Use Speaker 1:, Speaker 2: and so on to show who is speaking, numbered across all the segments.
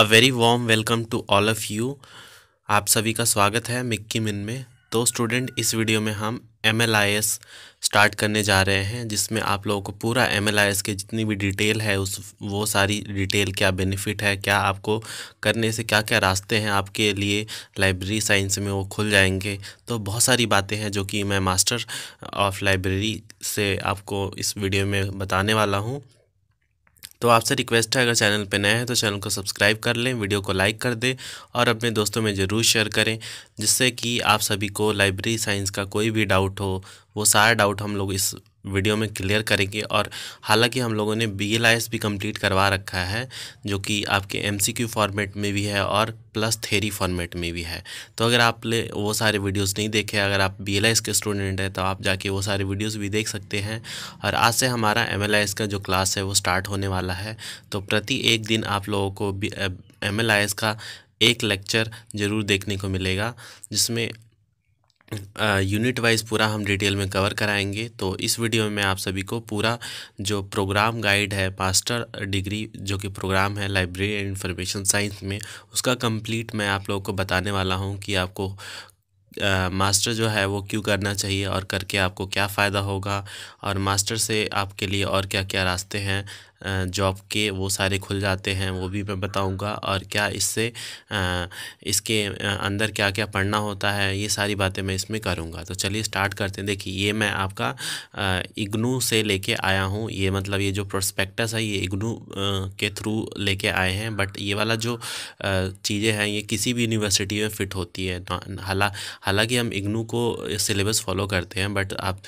Speaker 1: a very warm welcome to all of you आप सभी का स्वागत है मिक्की मिन में तो स्टूडेंट इस वीडियो में हम एम स्टार्ट करने जा रहे हैं जिसमें आप लोगों को पूरा एम के जितनी भी डिटेल है उस वो सारी डिटेल क्या बेनिफिट है क्या आपको करने से क्या क्या रास्ते हैं आपके लिए लाइब्रेरी साइंस में वो खुल जाएंगे तो बहुत सारी बातें हैं जो कि मैं मास्टर ऑफ लाइब्रेरी से आपको इस वीडियो में बताने वाला हूँ तो आपसे रिक्वेस्ट है अगर चैनल पर नए हैं तो चैनल को सब्सक्राइब कर लें वीडियो को लाइक कर दें और अपने दोस्तों में ज़रूर शेयर करें जिससे कि आप सभी को लाइब्रेरी साइंस का कोई भी डाउट हो वो सारा डाउट हम लोग इस वीडियो में क्लियर करेंगे और हालांकि हम लोगों ने बी एल भी कंप्लीट करवा रखा है जो कि आपके एम फॉर्मेट में भी है और प्लस थेरी फॉर्मेट में भी है तो अगर आप ले वो सारे वीडियोस नहीं देखे अगर आप बी के स्टूडेंट हैं तो आप जाके वो सारे वीडियोस भी देख सकते हैं और आज से हमारा एम का जो क्लास है वो स्टार्ट होने वाला है तो प्रति एक दिन आप लोगों को एम का एक लेक्चर ज़रूर देखने को मिलेगा जिसमें यूनिट वाइज पूरा हम डिटेल में कवर कराएंगे तो इस वीडियो में आप सभी को पूरा जो प्रोग्राम गाइड है मास्टर डिग्री जो कि प्रोग्राम है लाइब्रेरी एंड इन्फॉर्मेशन साइंस में उसका कंप्लीट मैं आप लोगों को बताने वाला हूं कि आपको मास्टर uh, जो है वो क्यों करना चाहिए और करके आपको क्या फ़ायदा होगा और मास्टर से आपके लिए और क्या क्या रास्ते हैं जॉब के वो सारे खुल जाते हैं वो भी मैं बताऊंगा और क्या इससे इसके अंदर क्या क्या पढ़ना होता है ये सारी बातें मैं इसमें करूँगा तो चलिए स्टार्ट करते हैं देखिए ये मैं आपका इग्नू से लेके आया हूँ ये मतलब ये जो प्रोस्पेक्टस है ये इग्नू के थ्रू लेके आए हैं बट ये वाला जो चीज़ें हैं ये किसी भी यूनिवर्सिटी में फ़िट होती है तो, हाला हालाँकि हम इग्नू को सिलेबस फॉलो करते हैं बट आप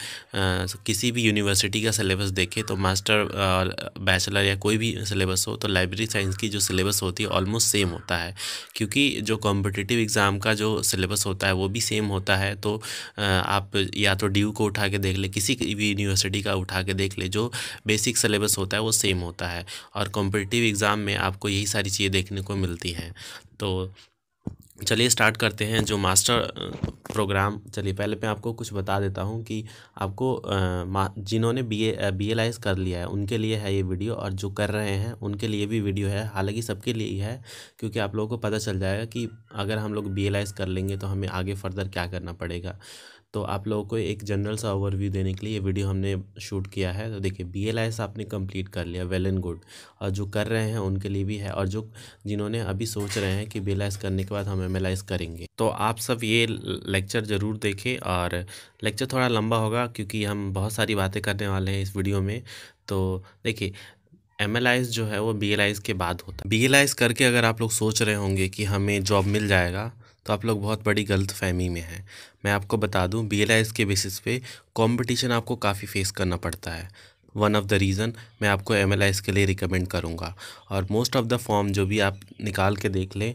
Speaker 1: किसी भी यूनिवर्सिटी का सिलेबस देखें तो मास्टर और बैच बैचलर या कोई भी सिलेबस हो तो लाइब्रेरी साइंस की जो सिलेबस होती है ऑलमोस्ट सेम होता है क्योंकि जो कॉम्पिटिटिव एग्ज़ाम का जो सिलेबस होता है वो भी सेम होता है तो आप या तो ड्यू को उठा के देख ले किसी भी यूनिवर्सिटी का उठा के देख ले जो बेसिक सिलेबस होता है वो सेम होता है और कॉम्पिटिटिव एग्ज़ाम में आपको यही सारी चीज़ें देखने को मिलती हैं तो चलिए स्टार्ट करते हैं जो मास्टर प्रोग्राम चलिए पहले मैं आपको कुछ बता देता हूँ कि आपको जिन्होंने B A B L I S कर लिया है उनके लिए है ये वीडियो और जो कर रहे हैं उनके लिए भी वीडियो है हालांकि सबके लिए ही है क्योंकि आप लोगों को पता चल जाएगा कि अगर हम लोग बी एल आईस कर लेंगे तो हमें आगे फर्दर क्या करना पड़ेगा तो आप लोगों को एक जनरल सा ओवरव्यू देने के लिए ये वीडियो हमने शूट किया है तो देखिए बी एल आपने कंप्लीट कर लिया वेल एंड गुड और जो कर रहे हैं उनके लिए भी है और जो जिन्होंने अभी सोच रहे हैं कि बी करने के बाद हम एम करेंगे तो आप सब ये लेक्चर ज़रूर देखें और लेक्चर थोड़ा लंबा होगा क्योंकि हम बहुत सारी बातें करने वाले हैं इस वीडियो में तो देखिए एम जो है वो बी के बाद होता है बी करके अगर आप लोग सोच रहे होंगे कि हमें जॉब मिल जाएगा तो आप लोग बहुत बड़ी गलत फहमी में हैं मैं आपको बता दूं बी के बेसिस पे कंपटीशन आपको काफ़ी फेस करना पड़ता है वन ऑफ़ द रीज़न मैं आपको एम के लिए रिकमेंड करूँगा और मोस्ट ऑफ़ द फॉर्म जो भी आप निकाल के देख लें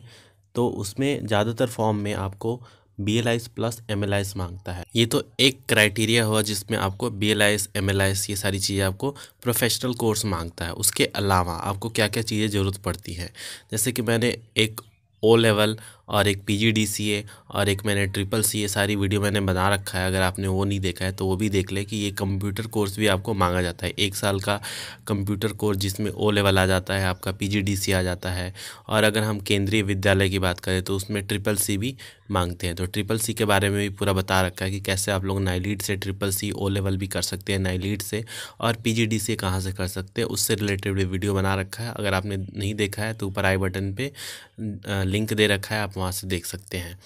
Speaker 1: तो उसमें ज़्यादातर फॉर्म में आपको B L S plus M L S मांगता है ये तो एक क्राइटेरिया हुआ जिसमें आपको B L S M L S ये सारी चीज़ें आपको प्रोफेशनल कोर्स मांगता है उसके अलावा आपको क्या क्या चीज़ें ज़रूरत पड़ती हैं जैसे कि मैंने एक ओ लेवल और एक पी जी डी सी ए और एक मैंने ट्रिपल सी ए सारी वीडियो मैंने बना रखा है अगर आपने वो नहीं देखा है तो वो भी देख ले कि ये कंप्यूटर कोर्स भी आपको मांगा जाता है एक साल का कंप्यूटर कोर्स जिसमें ओ लेवल आ जाता है आपका पी जी डी सी आ जाता है और अगर हम केंद्रीय विद्यालय की बात करें तो उसमें ट्रिपल सी भी मांगते हैं तो ट्रिपल सी के बारे में भी पूरा बता रखा है कि कैसे आप लोग नाइलीड से ट्रिपल सी ओ लेवल भी कर सकते हैं नाइलीड से और पी जी डी सी कहाँ से कर सकते हैं उससे रिलेटेड वीडियो बना रखा है अगर आपने नहीं देखा है तो ऊपर आई बटन पर लिंक दे रखा है आप वहाँ से देख सकते हैं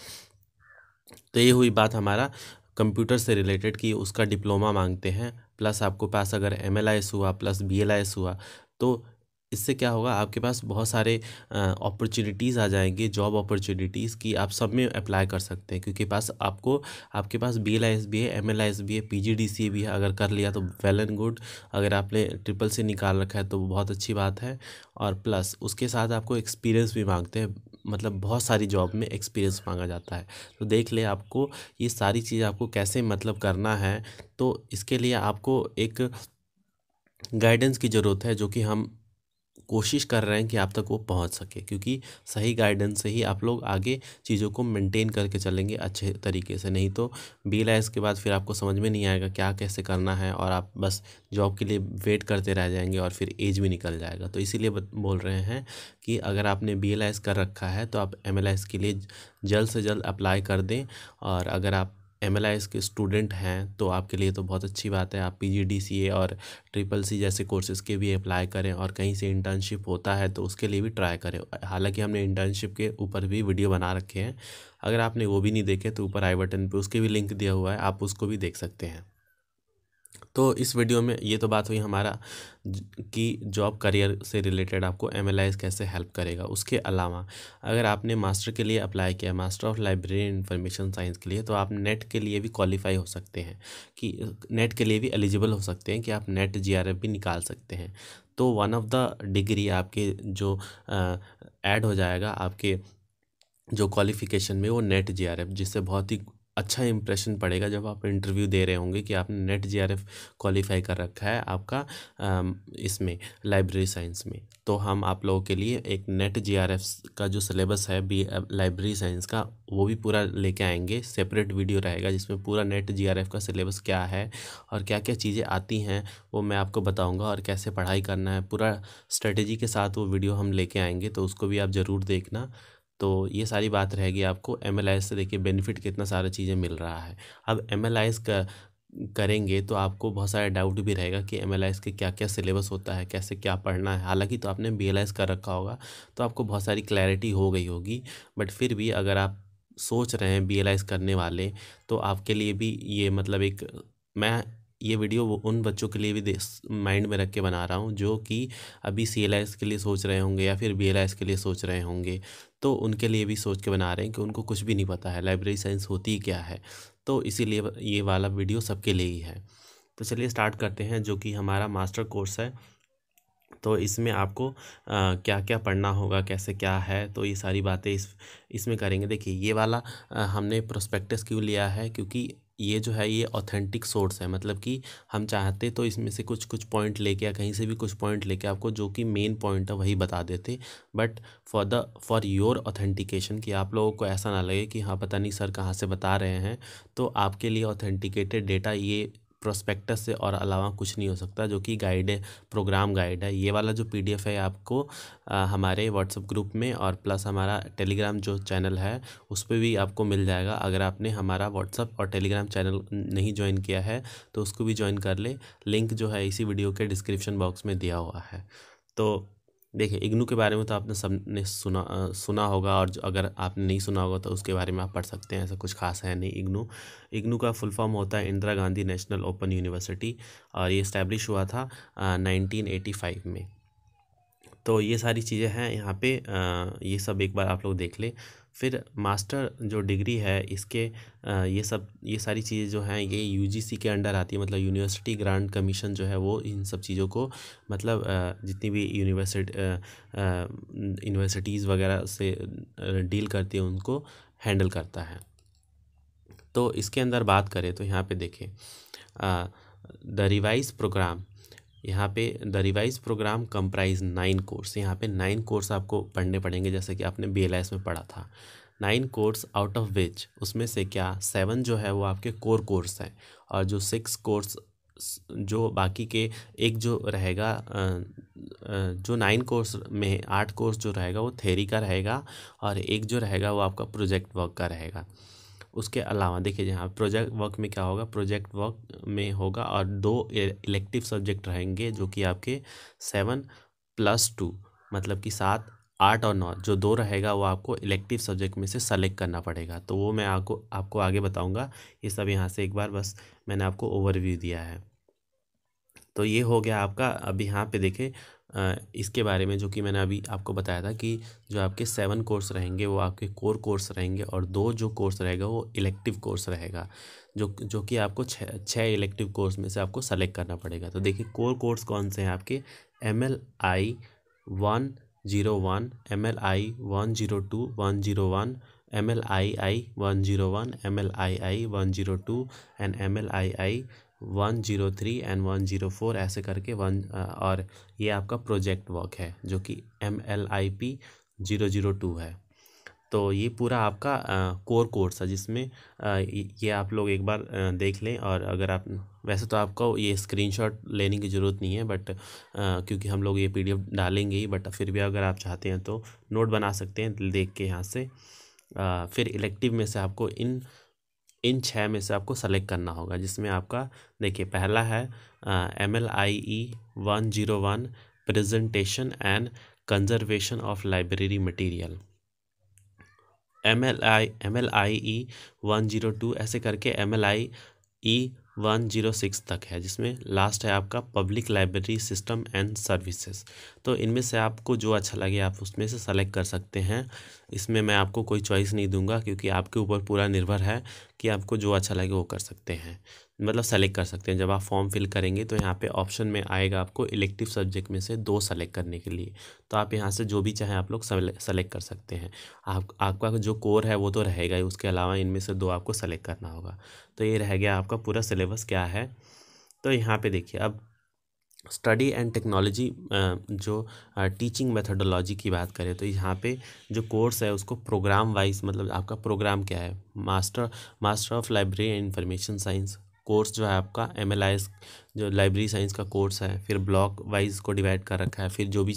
Speaker 1: तो ये हुई बात हमारा कंप्यूटर से रिलेटेड कि उसका डिप्लोमा मांगते हैं प्लस आपको पास अगर एम हुआ प्लस बी हुआ तो इससे क्या होगा आपके पास बहुत सारे अपॉर्चुनिटीज़ आ जाएंगे जॉब अपॉर्चुनिटीज़ की आप सब में अप्लाई कर सकते हैं क्योंकि पास आपको आपके पास B L I S B है M L I S B है पी जी डी सी भी है अगर कर लिया तो वेल एंड गुड अगर आपने ट्रिपल सी निकाल रखा है तो बहुत अच्छी बात है और प्लस उसके साथ आपको एक्सपीरियंस भी मांगते हैं मतलब बहुत सारी जॉब में एक्सपीरियंस मांगा जाता है तो देख ले आपको ये सारी चीज़ आपको कैसे मतलब करना है तो इसके लिए आपको एक गाइडेंस की ज़रूरत है जो कि हम कोशिश कर रहे हैं कि आप तक वो पहुंच सके क्योंकि सही गाइडेंस से ही आप लोग आगे चीज़ों को मेंटेन करके चलेंगे अच्छे तरीके से नहीं तो बी लाइस के बाद फिर आपको समझ में नहीं आएगा क्या कैसे करना है और आप बस जॉब के लिए वेट करते रह जाएंगे और फिर एज भी निकल जाएगा तो इसीलिए बोल रहे हैं कि अगर आपने बी कर रखा है तो आप एम के लिए जल्द से जल्द अप्लाई कर दें और अगर आप एम के स्टूडेंट हैं तो आपके लिए तो बहुत अच्छी बात है आप पी और ट्रिपल सी जैसे कोर्सेज़ के भी अप्लाई करें और कहीं से इंटर्नशिप होता है तो उसके लिए भी ट्राई करें हालांकि हमने इंटर्नशिप के ऊपर भी वीडियो बना रखे हैं अगर आपने वो भी नहीं देखे तो ऊपर आई बटन पर उसके भी लिंक दिया हुआ है आप उसको भी देख सकते हैं तो इस वीडियो में ये तो बात हुई हमारा कि जॉब करियर से रिलेटेड आपको एम कैसे हेल्प करेगा उसके अलावा अगर आपने मास्टर के लिए अप्लाई किया master of library information science के लिए तो आप नेट के लिए भी क्वालिफाई हो सकते हैं कि नेट के लिए भी एलिजिबल हो सकते हैं कि आप नेट जी भी निकाल सकते हैं तो वन ऑफ द डिग्री आपके जो ऐड हो जाएगा आपके जो क्वालिफिकेशन में वो नेट जी जिससे बहुत ही अच्छा इंप्रेशन पड़ेगा जब आप इंटरव्यू दे रहे होंगे कि आपने NET J R F qualify कर रखा है आपका इसमें लाइब्रेरी साइंस में तो हम आप लोगों के लिए एक नेट जी आर एफ का जो सिलेबस है बी लाइब्रेरी साइंस का वो भी पूरा लेके आएंगे सेपरेट वीडियो रहेगा जिसमें पूरा नेट जी आर एफ का सिलेबस क्या है और क्या क्या चीज़ें आती हैं वो मैं आपको बताऊँगा और कैसे पढ़ाई करना है पूरा स्ट्रेटेजी के साथ वो वीडियो हम लेके आएंगे तो उसको भी आप ज़रूर देखना तो ये सारी बात रहेगी आपको एम से देखिए बेनिफिट कितना सारा चीज़ें मिल रहा है अब एम का करेंगे तो आपको बहुत सारा डाउट भी रहेगा कि एम के क्या क्या सिलेबस होता है कैसे क्या पढ़ना है हालांकि तो आपने बी कर रखा होगा तो आपको बहुत सारी क्लैरिटी हो गई होगी बट फिर भी अगर आप सोच रहे हैं बी करने वाले तो आपके लिए भी ये मतलब एक मैं ये वीडियो उन बच्चों के लिए भी माइंड में रख के बना रहा हूँ जो कि अभी सी के लिए सोच रहे होंगे या फिर बी के लिए सोच रहे होंगे तो उनके लिए भी सोच के बना रहे हैं कि उनको कुछ भी नहीं पता है लाइब्रेरी साइंस होती क्या है तो इसीलिए ये वाला वीडियो सबके लिए ही है तो चलिए स्टार्ट करते हैं जो कि हमारा मास्टर कोर्स है तो इसमें आपको आ, क्या क्या पढ़ना होगा कैसे क्या है तो ये सारी बातें इस इसमें करेंगे देखिए ये वाला आ, हमने प्रोस्पेक्टस क्यों लिया है क्योंकि ये जो है ये ऑथेंटिक सोर्स है मतलब कि हम चाहते तो इसमें से कुछ कुछ पॉइंट लेके या कहीं से भी कुछ पॉइंट लेके आपको जो कि मेन पॉइंट है वही बता देते but for the for your authentication कि आप लोगों को ऐसा ना लगे कि हाँ पता नहीं सर कहाँ से बता रहे हैं तो आपके लिए ऑथेंटिकेटेड डेटा ये प्रोस्पेक्टस से और अलावा कुछ नहीं हो सकता जो कि गाइड है प्रोग्राम गाइड है ये वाला जो पीडीएफ है आपको आ, हमारे व्हाट्सअप ग्रुप में और प्लस हमारा टेलीग्राम जो चैनल है उस पर भी आपको मिल जाएगा अगर आपने हमारा व्हाट्सअप और टेलीग्राम चैनल नहीं ज्वाइन किया है तो उसको भी ज्वाइन कर ले लिंक जो है इसी वीडियो के डिस्क्रिप्शन बॉक्स में दिया हुआ है तो देखिए इग्नू के बारे में तो आपने सब ने सुना आ, सुना होगा और जो अगर आपने नहीं सुना होगा तो उसके बारे में आप पढ़ सकते हैं ऐसा कुछ खास है नहीं इग्नू इग्नू का फुल फॉर्म होता है Indira Gandhi national open university और ये इस्टेब्लिश हुआ था नाइनटीन एटी फाइव में तो ये सारी चीज़ें हैं यहाँ पे आ, ये सब एक बार आप लोग देख लें फिर मास्टर जो डिग्री है इसके ये सब ये सारी चीज़ें जो हैं ये यूजीसी के अंडर आती है मतलब यूनिवर्सिटी ग्रांट कमीशन जो है वो इन सब चीज़ों को मतलब जितनी भी यूनिवर्सिटी यूनिवर्सिटीज़ वगैरह से डील करती है उनको हैंडल करता है तो इसके अंदर बात करें तो यहाँ पे देखें द रिवाइज प्रोग्राम यहाँ पे the revise program comprise nine course यहाँ पे नाइन कोर्स आपको पढ़ने पड़ेंगे जैसे कि आपने बी में पढ़ा था nine course out of which उसमें से क्या सेवन जो है वो आपके कोर कोर्स हैं और जो सिक्स कोर्स जो बाकी के एक जो रहेगा जो नाइन कोर्स में आठ कोर्स जो रहेगा वो थेरी का रहेगा और एक जो रहेगा वो आपका प्रोजेक्ट वर्क का रहेगा उसके अलावा देखिए जहाँ प्रोजेक्ट वर्क में क्या होगा प्रोजेक्ट वर्क में होगा और दो इलेक्टिव सब्जेक्ट रहेंगे जो कि आपके सेवन प्लस टू मतलब कि सात आठ और नौ जो दो रहेगा वो आपको इलेक्टिव सब्जेक्ट में से सेलेक्ट करना पड़ेगा तो वो मैं आपको आपको आगे बताऊँगा ये सब यहाँ से एक बार बस मैंने आपको ओवरव्यू दिया है तो ये हो गया आपका अब यहाँ पे देखें इसके बारे में जो कि मैंने अभी आपको बताया था कि जो आपके सेवन कोर्स रहेंगे वो आपके कोर कोर्स रहेंगे और दो जो कोर्स रहेगा वो इलेक्टिव कोर्स रहेगा जो जो कि आपको छः छः इलेक्टिव कोर्स में से आपको सेलेक्ट करना पड़ेगा तो देखिए कोर कोर्स कौन से हैं आपके M L I one zero one M L I one zero two one zero one M L I I one zero one M L I I one zero two and M L I I one zero three and one zero four ऐसे करके one और ये आपका project work है जो कि M L I P zero zero two है तो ये पूरा आपका कोर कोर्स है जिसमें ये आप लोग एक बार देख लें और अगर आप वैसे तो आपको ये स्क्रीनशॉट लेने की ज़रूरत नहीं है बट क्योंकि हम लोग ये पीडीएफ डालेंगे ही बट फिर भी अगर आप चाहते हैं तो नोट बना सकते हैं देख के यहाँ से फिर इलेक्टिव में से आपको इन इन छः में से आपको सेलेक्ट करना होगा जिसमें आपका देखिए पहला है M L I E one zero one presentation and conservation of library material M L I M L I E one zero two ऐसे करके M L I E one zero six तक है जिसमें लास्ट है आपका public library system and services तो इनमें से आपको जो अच्छा लगे आप उसमें से सेलेक्ट कर सकते हैं इसमें मैं आपको कोई चॉइस नहीं दूंगा क्योंकि आपके ऊपर पूरा निर्भर है कि आपको जो अच्छा लगे वो कर सकते हैं मतलब सेलेक्ट कर सकते हैं जब आप फॉर्म फिल करेंगे तो यहाँ पे ऑप्शन में आएगा आपको इलेक्टिव सब्जेक्ट में से दो सेलेक्ट करने के लिए तो आप यहाँ से जो भी चाहें आप लोग सेलेक्ट कर सकते हैं आप आपका जो कोर है वो तो रहेगा ही उसके अलावा इनमें से दो आपको सेलेक्ट करना होगा तो ये रह गया आपका पूरा सिलेबस क्या है तो यहाँ पे देखिए अब स्टडी एंड टेक्नोलॉजी जो टीचिंग मेथडोलॉजी की बात करें तो यहाँ पे जो कोर्स है उसको प्रोग्राम वाइज मतलब आपका प्रोग्राम क्या है master master of library and information science course जो है आपका एम एल आई जो लाइब्रेरी साइंस का कोर्स है फिर ब्लॉक वाइज को डिवाइड कर रखा है फिर जो भी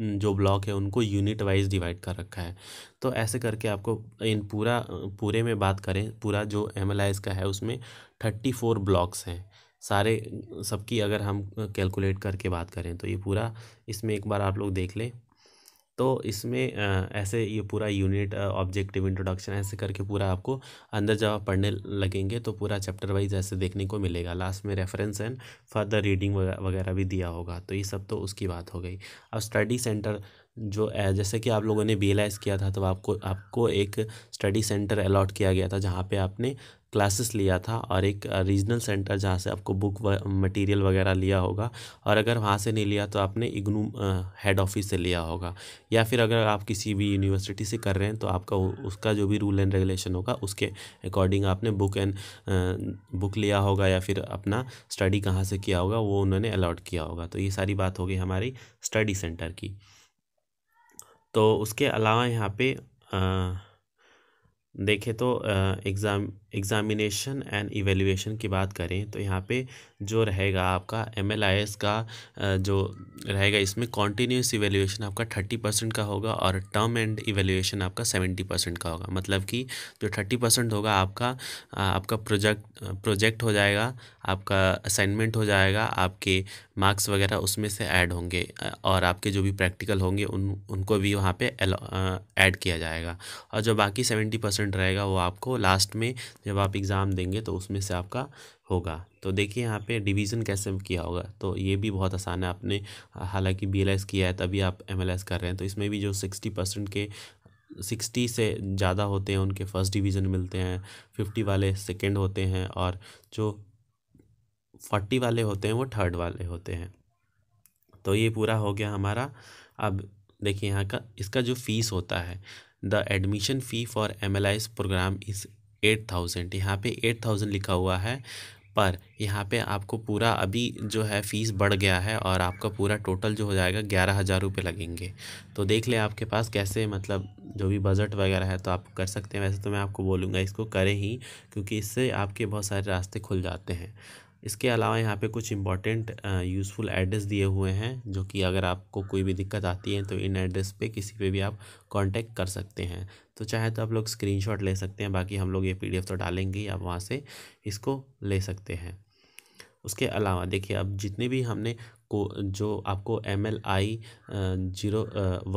Speaker 1: जो ब्लॉक है उनको यूनिट वाइज डिवाइड कर रखा है तो ऐसे करके आपको इन पूरा पूरे में बात करें पूरा जो एम एल का है उसमें थर्टी फोर ब्लॉक्स हैं सारे सबकी अगर हम कैलकुलेट करके बात करें तो ये पूरा इसमें एक बार आप लोग देख लें तो इसमें ऐसे ये पूरा यूनिट ऑब्जेक्टिव इंट्रोडक्शन ऐसे करके पूरा आपको अंदर जब आप पढ़ने लगेंगे तो पूरा चैप्टर वाइज ऐसे देखने को मिलेगा लास्ट में रेफरेंस एंड फर्दर रीडिंग वगैरह भी दिया होगा तो ये सब तो उसकी बात हो गई अब स्टडी सेंटर जो जैसे कि आप लोगों ने बी किया था तो आपको आपको एक स्टडी सेंटर अलाट किया गया था जहाँ पे आपने क्लासेस लिया था और एक रीजनल सेंटर जहाँ से आपको बुक मटेरियल वगैरह लिया होगा और अगर वहाँ से नहीं लिया तो आपने इग्नू हेड ऑफिस से लिया होगा या फिर अगर आप किसी भी यूनिवर्सिटी से कर रहे हैं तो आपका उसका जो भी रूल एंड रेगुलेशन होगा उसके अकॉर्डिंग आपने बुक एंड बुक लिया होगा या फिर अपना स्टडी कहाँ से किया होगा वो उन्होंने अलाउट किया होगा तो ये सारी बात होगी हमारी स्टडी सेंटर की तो उसके अलावा यहाँ पे आ, देखें तो एग्ज़ाम एग्ज़ामिनेशन एंड इवेल्यूशन की बात करें तो यहाँ पे जो रहेगा आपका एम का जो रहेगा इसमें कॉन्टीन्यूस इवेल्यूशन आपका थर्टी परसेंट का होगा और टर्म एंड इवेल्यूएशन आपका सेवेंटी परसेंट का होगा मतलब कि जो थर्टी परसेंट होगा आपका आपका प्रोजेक्ट प्रोजेक्ट हो जाएगा आपका असाइनमेंट हो जाएगा आपके मार्क्स वगैरह उसमें से ऐड होंगे और आपके जो भी प्रैक्टिकल होंगे उन उनको भी वहाँ पर ऐड किया जाएगा और जो बाकी सेवेंटी परसेंट इम्पोर्टेंट रहेगा वो आपको लास्ट में जब आप एग्ज़ाम देंगे तो उसमें से आपका होगा तो देखिए यहाँ पे डिवीज़न कैसे किया होगा तो ये भी बहुत आसान है आपने हालांकि बी किया है तभी आप एम कर रहे हैं तो इसमें भी जो सिक्सटी परसेंट के सिक्सटी से ज़्यादा होते हैं उनके फर्स्ट डिवीज़न मिलते हैं फिफ्टी वाले सेकेंड होते हैं और जो फोर्टी वाले होते हैं वो थर्ड वाले होते हैं तो ये पूरा हो गया हमारा अब देखिए यहाँ का इसका जो फीस होता है the admission fee for M L I's program is eight thousand यहाँ पे एट थाउजेंड लिखा हुआ है पर यहाँ पे आपको पूरा अभी जो है फ़ीस बढ़ गया है और आपका पूरा टोटल जो हो जाएगा ग्यारह हज़ार रुपये लगेंगे तो देख ले आपके पास कैसे मतलब जो भी बजट वगैरह है तो आप कर सकते हैं वैसे तो मैं आपको बोलूँगा इसको करें ही क्योंकि इससे आपके बहुत सारे रास्ते खुल जाते हैं इसके अलावा यहाँ पे कुछ इंपॉर्टेंट यूज़फुल एड्रेस दिए हुए हैं जो कि अगर आपको कोई भी दिक्कत आती है तो इन एड्रेस पे किसी पे भी आप कांटेक्ट कर सकते हैं तो चाहे तो आप लोग स्क्रीनशॉट ले सकते हैं बाकी हम लोग ये पीडीएफ तो डालेंगे आप वहाँ से इसको ले सकते हैं उसके अलावा देखिए अब जितने भी हमने को जो आपको M L I zero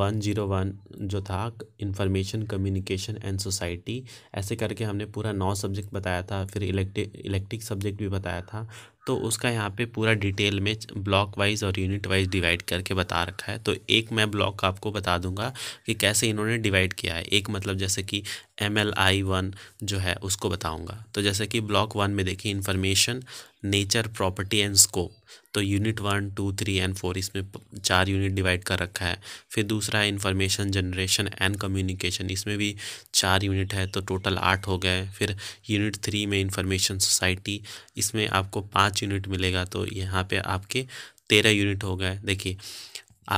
Speaker 1: one zero one जो था इंफॉर्मेशन कम्युनिकेशन एंड सोसाइटी ऐसे करके हमने पूरा नौ सब्जेक्ट बताया था फिर इलेक्ट्रिक सब्जेक्ट भी बताया था तो उसका यहाँ पे पूरा डिटेल में ब्लॉक वाइज और यूनिट वाइज डिवाइड करके बता रखा है तो एक मैं ब्लॉक आपको बता दूंगा कि कैसे इन्होंने डिवाइड किया है एक मतलब जैसे कि एम एल आई वन जो है उसको बताऊंगा तो जैसे कि ब्लॉक वन में देखिए information nature property and scope तो unit one two three and four इसमें चार यूनिट डिवाइड कर रखा है फिर दूसरा है इन्फॉर्मेशन जनरेशन एंड कम्युनिकेशन इसमें भी चार यूनिट है तो टोटल आठ हो गए फिर यूनिट थ्री में इंफॉर्मेशन सोसाइटी इसमें आपको पाँच यूनिट मिलेगा तो यहाँ पे आपके तेरह यूनिट हो गए देखिए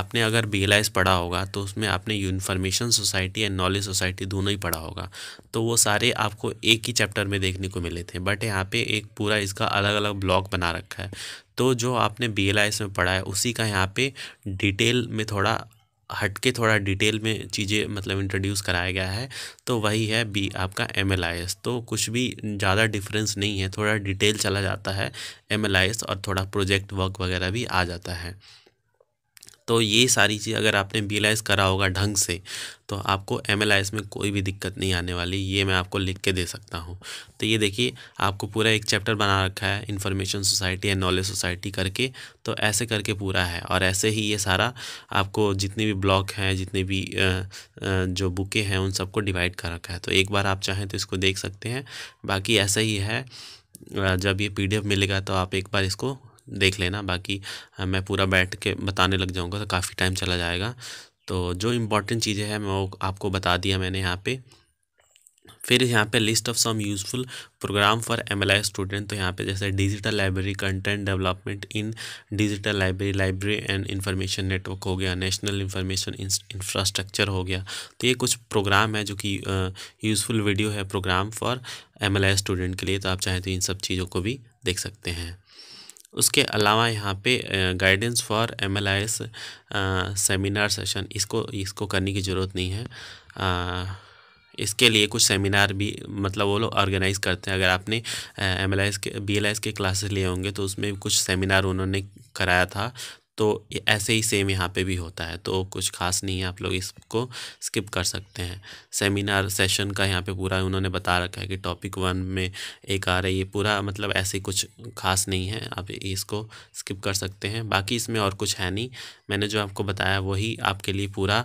Speaker 1: आपने अगर बी पढ़ा होगा तो उसमें आपने information society and knowledge society दोनों ही पढ़ा होगा तो वो सारे आपको एक ही चैप्टर में देखने को मिले थे बट यहाँ पे एक पूरा इसका अलग अलग ब्लॉक बना रखा है तो जो आपने बी में पढ़ा है उसी का यहाँ पे डिटेल में थोड़ा हट के थोड़ा डिटेल में चीज़ें मतलब इंट्रोड्यूस कराया गया है तो वही है बी आपका एम तो कुछ भी ज़्यादा डिफरेंस नहीं है थोड़ा डिटेल चला जाता है एम और थोड़ा प्रोजेक्ट वर्क वगैरह भी आ जाता है तो ये सारी चीज़ अगर आपने बी करा होगा ढंग से तो आपको एम में कोई भी दिक्कत नहीं आने वाली ये मैं आपको लिख के दे सकता हूँ तो ये देखिए आपको पूरा एक चैप्टर बना रखा है information society and knowledge society करके तो ऐसे करके पूरा है और ऐसे ही ये सारा आपको जितने भी ब्लॉक हैं जितने भी जो बुके हैं उन सबको डिवाइड कर रखा है तो एक बार आप चाहें तो इसको देख सकते हैं बाकी ऐसा ही है जब ये पी मिलेगा तो आप एक बार इसको देख लेना बाकी मैं पूरा बैठ के बताने लग जाऊँगा तो काफ़ी टाइम चला जाएगा तो जो इम्पोर्टेंट चीज़ें हैं मैं वो आपको बता दिया मैंने यहाँ पे फिर यहाँ पे list of some useful program for M L student तो यहाँ पे जैसे digital library content development in digital library library and information network हो गया नेशनल इंफॉर्मेशन इंफ्रास्ट्रक्चर हो गया तो ये कुछ प्रोग्राम है जो कि यूज़फुल वीडियो है प्रोग्राम फॉर एम स्टूडेंट के लिए तो आप चाहें तो इन सब चीज़ों को भी देख सकते हैं उसके अलावा यहाँ पे guidance for M L I S seminar session इसको इसको करने की ज़रूरत नहीं है आ, इसके लिए कुछ सेमिनार भी मतलब वो लोग ऑर्गेनाइज करते हैं अगर आपने एम एल आई एस के बी एल आई एस के क्लासेस लिए होंगे तो उसमें कुछ सेमिनार उन्होंने कराया था तो ऐसे ही सेम यहाँ पे भी होता है तो कुछ खास नहीं है आप लोग इसको स्किप कर सकते हैं सेमिनार सेशन का यहाँ पे पूरा उन्होंने बता रखा है कि टॉपिक वन में एक आ रही है पूरा मतलब ऐसे कुछ खास नहीं है आप इसको स्किप कर सकते हैं बाकी इसमें और कुछ है नहीं मैंने जो आपको बताया वही आपके लिए पूरा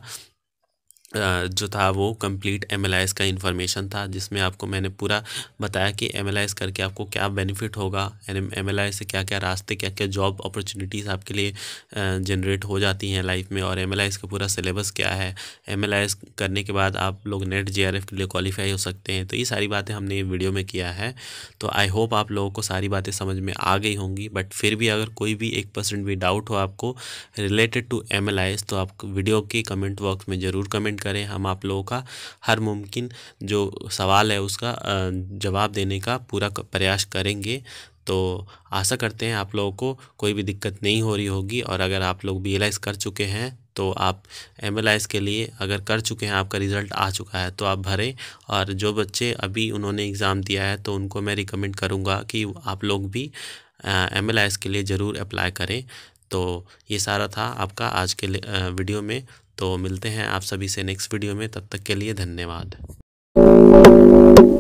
Speaker 1: जो था वो कंप्लीट एम का इन्फॉर्मेशन था जिसमें आपको मैंने पूरा बताया कि एम करके आपको क्या बेनिफिट होगा एम एल से क्या क्या रास्ते क्या क्या जॉब अपॉर्चुनिटीज़ आपके लिए जनरेट हो जाती हैं लाइफ में और एम का पूरा सिलेबस क्या है एम करने के बाद आप लोग नेट जे के लिए क्वालिफाई हो सकते हैं तो ये सारी बातें हमने वीडियो में किया है तो आई होप आप लोगों को सारी बातें समझ में आ गई होंगी बट फिर भी अगर कोई भी एक परसेंट भी डाउट हो आपको रिलेटेड टू एम तो आप वीडियो के कमेंट बॉक्स में ज़रूर कमेंट कमेंट करें हम आप लोगों का हर मुमकिन जो सवाल है उसका जवाब देने का पूरा प्रयास करेंगे तो आशा करते हैं आप लोगों को कोई भी दिक्कत नहीं हो रही होगी और अगर आप लोग बी कर चुके हैं तो आप एम के लिए अगर कर चुके हैं आपका रिज़ल्ट आ चुका है तो आप भरें और जो बच्चे अभी उन्होंने एग्ज़ाम दिया है तो उनको मैं रिकमेंड करूँगा कि आप लोग भी एम के लिए ज़रूर अप्लाई करें तो ये सारा था आपका आज के वीडियो में तो मिलते हैं आप सभी से नेक्स्ट वीडियो में तब तक के लिए धन्यवाद